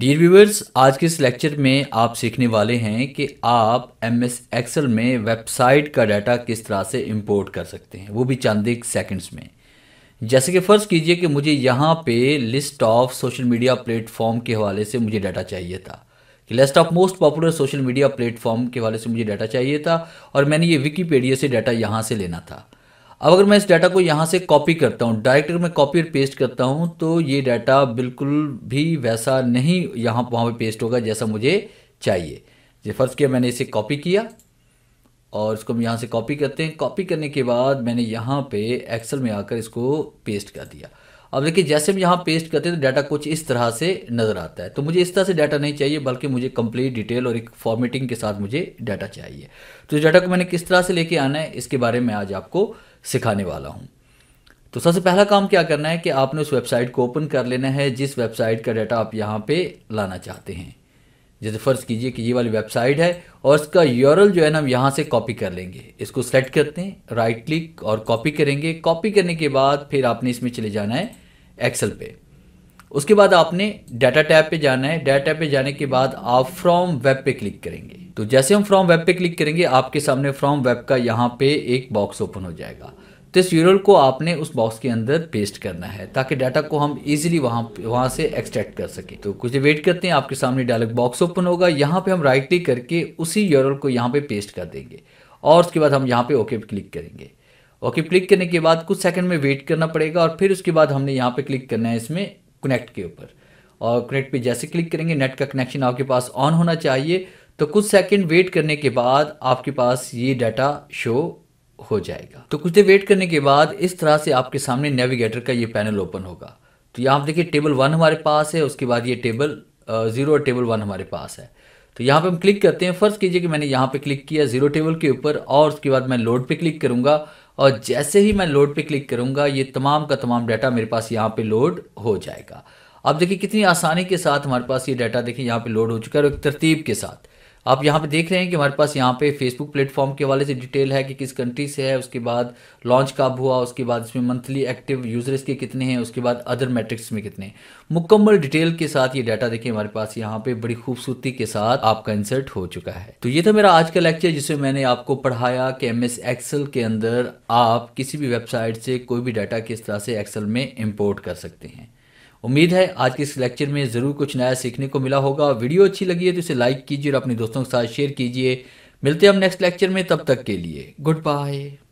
dear viewers आज के इस लेक्चर में आप सीखने वाले हैं कि आप एम एस एक्सल में वेबसाइट का डाटा किस तरह से इंपोर्ट कर सकते हैं वो भी चंद एक सेकेंड्स में जैसे कि फ़र्ज़ कीजिए कि मुझे यहाँ पे list of social media platform के हवाले से मुझे डाटा चाहिए था कि list of most popular social media platform के हवाले से मुझे डाटा चाहिए था और मैंने ये विकीपीडिया से डाटा यहाँ से लेना था अब अगर मैं इस डाटा को यहाँ से कॉपी करता हूँ डायरेक्ट अगर मैं कॉपी और पेस्ट करता हूँ तो ये डाटा बिल्कुल भी वैसा नहीं यहाँ वहाँ पे पेस्ट होगा जैसा मुझे चाहिए जैसे फर्स्ट किया मैंने इसे कॉपी किया और इसको हम यहाँ से कॉपी करते हैं कॉपी करने के बाद मैंने यहाँ पे एक्सेल में आकर इसको पेस्ट कर दिया अब देखिए जैसे हम यहाँ पेस्ट करते हैं तो डाटा कुछ इस तरह से नज़र आता है तो मुझे इस तरह से डाटा नहीं चाहिए बल्कि मुझे कंप्लीट डिटेल और एक फॉर्मेटिंग के साथ मुझे डाटा चाहिए तो इस डाटा को मैंने किस तरह से लेके आना है इसके बारे में आज आपको सिखाने वाला हूँ तो सबसे पहला काम क्या करना है कि आपने उस वेबसाइट को ओपन कर लेना है जिस वेबसाइट का डाटा आप यहाँ पे लाना चाहते हैं जैसे फ़र्ज़ कीजिए कि ये वाली वेबसाइट है और इसका यूरल जो है ना हम यहाँ से कॉपी कर लेंगे इसको सेलेक्ट करते हैं राइट क्लिक और कॉपी करेंगे कॉपी करने के बाद फिर आपने इसमें चले जाना है एक्सेल पे उसके बाद आपने डाटा टैब पे जाना है डाटा टैब पे जाने के बाद आप फ्रॉम वेब पे क्लिक करेंगे तो जैसे हम फ्रॉम वेब पे क्लिक करेंगे आपके सामने फ्रॉम वेब का यहाँ पे एक बॉक्स ओपन हो जाएगा तो इस यूरल को आपने उस बॉक्स के अंदर पेस्ट करना है ताकि डाटा को हम इजीली वहाँ वहाँ से एक्सट्रैक्ट कर सकें तो कुछ वेट करते हैं आपके सामने डायलॉग बॉक्स ओपन होगा यहाँ पे हम राइट क्लिक करके उसी यूरल को यहाँ पे पेस्ट कर देंगे और उसके बाद हम यहाँ पे ओके क्लिक करेंगे ओके क्लिक करने के बाद कुछ सेकंड में वेट करना पड़ेगा और फिर उसके बाद हमने यहाँ पे क्लिक करना है इसमें कनेक्ट के ऊपर और कनेक्ट पे जैसे क्लिक करेंगे नेट का कनेक्शन आपके पास ऑन होना चाहिए तो कुछ सेकंड वेट करने के बाद आपके पास ये डाटा शो हो जाएगा तो कुछ देर वेट करने के बाद इस तरह से आपके सामने नेविगेटर का ये पैनल ओपन होगा तो यहाँ आप देखिए टेबल वन हमारे पास है उसके बाद ये टेबल ज़ीरो और टेबल वन हमारे पास है तो यहाँ पे हम क्लिक करते हैं फ़र्स्ट कीजिए कि मैंने यहाँ पे क्लिक किया ज़ीरो टेबल के ऊपर और उसके बाद मैं लोड पे क्लिक करूँगा और जैसे ही मैं लोड पे क्लिक करूँगा ये तमाम का तमाम डाटा मेरे पास यहाँ पे लोड हो जाएगा अब देखिए कितनी आसानी के साथ हमारे पास ये डाटा देखिए यहाँ पे लोड हो चुका है और एक तरतीब के साथ आप यहाँ पे देख रहे हैं कि हमारे पास यहाँ पे फेसबुक प्लेटफॉर्म के वाले से डिटेल है कि किस कंट्री से है उसके बाद लॉन्च कब हुआ उसके बाद इसमें मंथली एक्टिव यूजर्स के कितने हैं उसके बाद अदर मैट्रिक्स में कितने मुकम्मल डिटेल के साथ ये डाटा देखिए हमारे पास यहाँ पे बड़ी खूबसूरती के साथ आपका इंसर्ट हो चुका है तो ये था मेरा आज का लेक्चर जिसमें मैंने आपको पढ़ाया कि एम एस के अंदर आप किसी भी वेबसाइट से कोई भी डाटा किस तरह से एक्सल में इम्पोर्ट कर सकते हैं उम्मीद है आज के इस लेक्चर में ज़रूर कुछ नया सीखने को मिला होगा वीडियो अच्छी लगी है तो इसे लाइक कीजिए और अपने दोस्तों के साथ शेयर कीजिए मिलते हैं हम नेक्स्ट लेक्चर में तब तक के लिए गुड बाय